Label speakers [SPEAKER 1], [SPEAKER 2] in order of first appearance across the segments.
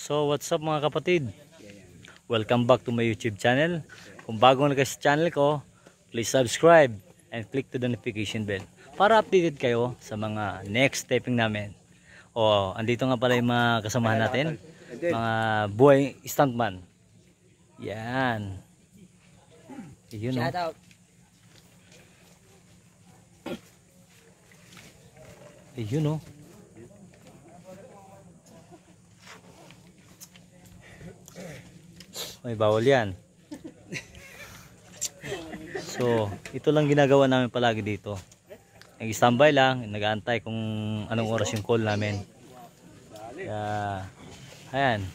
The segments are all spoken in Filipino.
[SPEAKER 1] So what's up mga kapatid? Welcome back to my YouTube channel. Kung bago na kayo sa channel ko, please subscribe and click to the notification bell para updated kayo sa mga next taping namin. O andito nga pala yung mga kasamahan natin, mga buhay stuntman. Yan. Yun Shout out. Ayun oh. May bawal yan. So, ito lang ginagawa namin palagi dito. Nag-standby lang, nag-aantay kung anong oras yung call namin. Kaya, ayan.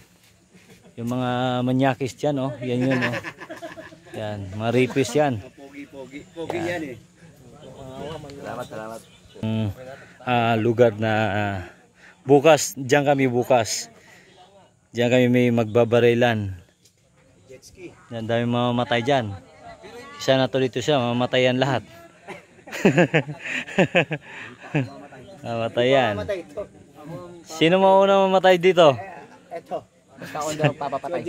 [SPEAKER 1] Yung mga manyakis dyan, oh. Yan yun, oh. Yan, mga rapist yan. Pogi-pogi. Pogi yan, eh. Salamat, salamat. Um, uh, lugar na uh, bukas, dyan kami bukas. Diyan kami may magbabarilan. Yan, dami mamamatay dyan. Isa na to dito siya, mamamatay yan lahat. mamatay yan. Sino mauna mamatay dito? Eto. Basta ako daw papapatay.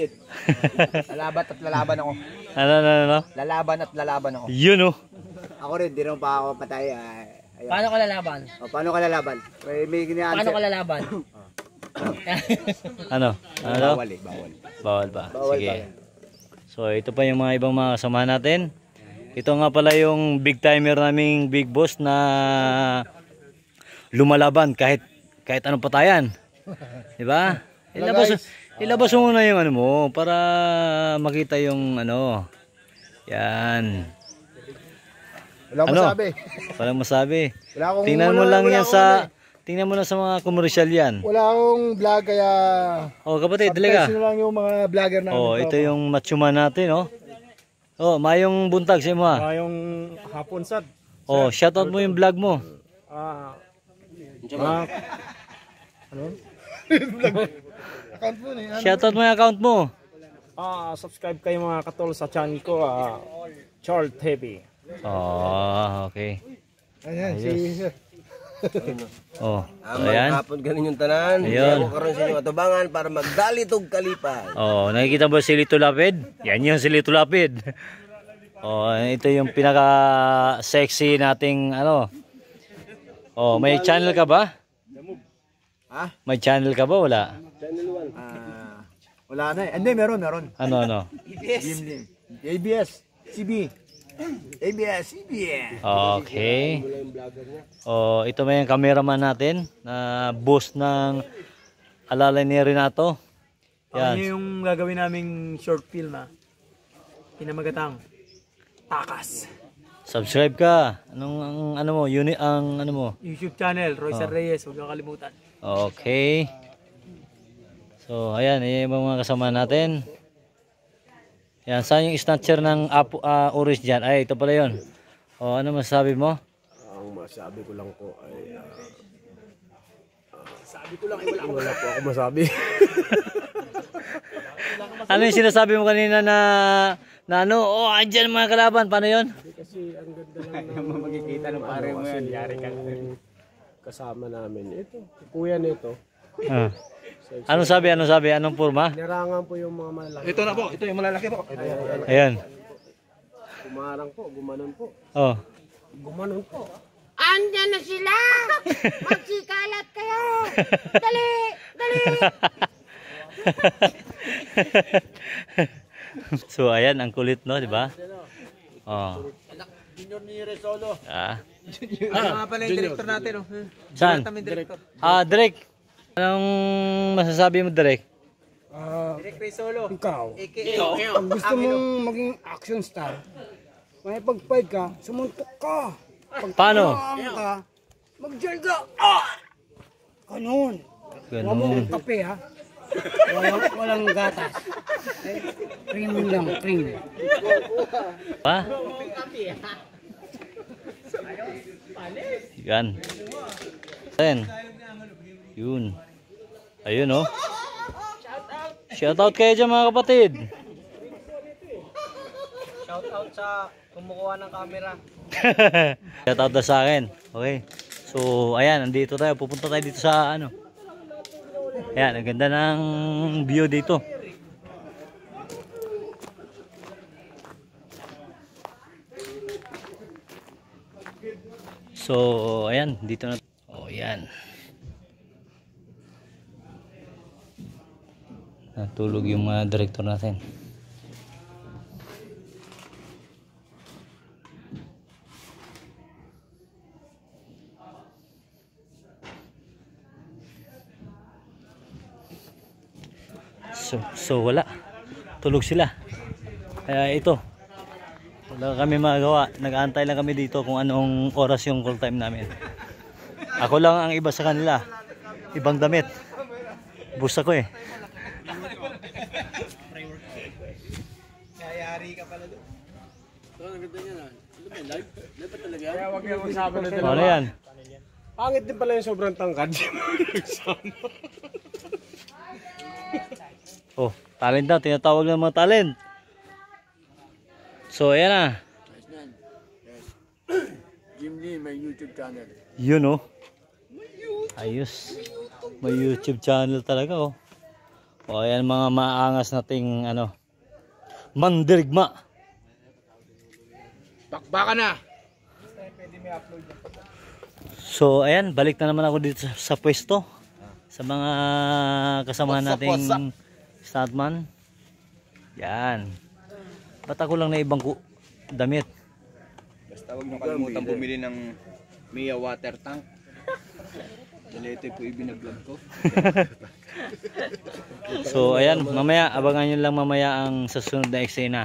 [SPEAKER 1] lalaban at lalaban ako. Ano, ano, ano? Lalaban at lalaban ako. Yun o. Oh. Ako rin, di rin pa ako patay. Ah, ayun. Paano ka lalaban? O, oh, paano ka lalaban? May, may gina Paano ka lalaban? Oh. ano? Ano? Bawal eh, bawal. Bawal ba? Bawal Sige. Ba? So ito pa yung mga ibang mga kasama natin. Ito nga pala yung big timer naming big boss na lumalaban kahit kahit anong patayan. 'Di ba? Ilabas ilabas muna yung ano mo para makita yung ano. Yan. Wala akong ano? masabi. Wala akong masabi. Wala akong Tingnan mo lang yan sa ano eh. Tingnan mo na sa mga commercial yan. Wala akong vlog kaya... Oh, kapatid, talaga. Advertise lang yung mga vlogger namin. Oh, ito yung matsuma natin, oh. Oh, mayong buntag sa mo, ha? Ah. Mayong hapon, sad. Oh, shoutout mo yung vlog mo. Ah... Uh, ano? account mo na yan. Shoutout mo yung account mo. Ah, subscribe kayo mga katol sa channel ko, ah... Charles Heavy. Oh, okay. Ayan, Ayos. si oh. Amang ayan. hapon ganin yung tanan. Ayun. Ako karon sa inyong atubangan para magdalitog kalipan. Oh, nakikita mo si Lito Lapid? Yan yung si Lito Lapid. oh, ito yung pinaka sexy nating ano. Oh, may channel ka ba? Ha? May channel ka ba wala? Channel 1. Ah, wala na eh. Hindi, meron, meron. Ano, ano? ABS. ABS. CB. ABS-CBN. Okay. Oh, ito may ang cameraman natin na boss ng alalay ni Renato. Oh, Yan. Ano yung gagawin naming short film ha? Ah. Pinamagatang. Takas. Subscribe ka. Anong ang, ano mo? Uni, ang ano mo? YouTube channel, Roy oh. Reyes. Huwag kalimutan. Okay. So, ayan. Yung mga kasama natin. Yan, saan yung snatcher ng apo, uh, ah, orange dyan? Ay, ito pala yun. O, ano masasabi mo? Ah, ang masabi ko lang ko ay... Uh, uh, sabi ko lang, ay eh, wala, wala po ako masabi.
[SPEAKER 2] ano yung
[SPEAKER 1] sinasabi mo kanina na na ano, oh, andyan mga kalaban, paano yun? Kasi ang ganda lang ng... Yung magkikita ng pare ano, mo yan, yari ka kasama namin. Ito, kuya nito. Ah. Ano sabi? Ano sabi? Anong purma? Nirangan po yung mga malalaki. Ito na po. Ito yung malalaki po. Ayan. Ayan. Gumarang po. Gumanon po. Oh. Gumanon po. Andiyan na sila! Magsikalat kayo! Dali! Dali! so ayan ang kulit no, di ba? Oh. Junior ni Resolo. Ah. Ah, nga pala yung director natin. Oh. Saan? Ah, Direk. Anong masasabi mo, Direk? Uh, Direk Ray Solo. Ikaw. Ikaw. Ang gusto mong maging action star, may pag ka, sumuntok ka. Pag Paano? ka, mag-gel ka. Ah! Ganun. Ganun. Huwag mong kape, ha?
[SPEAKER 2] walang, walang gatas. Eh, cream lang, cream.
[SPEAKER 1] Pa? Yan. Ten. Yun. Ayun oh. Shout out. Shout out kayo dyan mga kapatid. Shout out sa kumukuha ng camera. Shout out na sa akin. Okay. So ayan, andito tayo. Pupunta tayo dito sa ano. Ayan, ang ganda ng view dito. So ayan, dito na. Oh, ayan. Natulog yung uh, director natin. So, so wala. Tulog sila. Kaya ito. Wala kami magawa. Nag-aantay lang kami dito kung anong oras yung call time namin. Ako lang ang iba sa kanila. Ibang damit. Busa ko eh. May-ari ka pala doon. Ito, ang ganda niya na. Ano ba, live? Live talaga? Kaya huwag yung usapan na ano yan? Pangit din pala yung sobrang tangkad. oh, talent daw. Tinatawag ng mga talent. So, ayan ah. Jim Lee, may YouTube channel. Yun know? oh. Ayos. May YouTube channel talaga oh. O ayan mga maangas nating ano. Mandirigma. Bakbaka na. So ayan, balik na naman ako dito sa, pwesto sa mga kasama nating stuntman. Yan. Ba't ako lang na ibang damit? Basta huwag nyo kalimutan bumili ng Mia water tank. Dali ito po ibinaglag ko. so ayan mamaya abangan nyo lang mamaya ang susunod na eksena